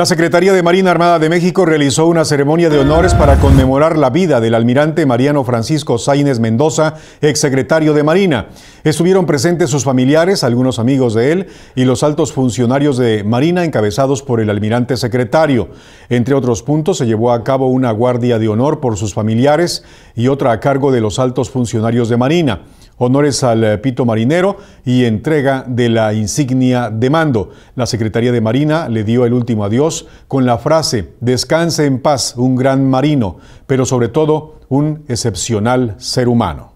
La Secretaría de Marina Armada de México realizó una ceremonia de honores para conmemorar la vida del almirante Mariano Francisco Sáinez Mendoza, exsecretario de Marina. Estuvieron presentes sus familiares, algunos amigos de él y los altos funcionarios de Marina encabezados por el almirante secretario. Entre otros puntos, se llevó a cabo una guardia de honor por sus familiares y otra a cargo de los altos funcionarios de Marina honores al eh, Pito Marinero y entrega de la insignia de mando. La Secretaría de Marina le dio el último adiós con la frase, descanse en paz, un gran marino, pero sobre todo un excepcional ser humano.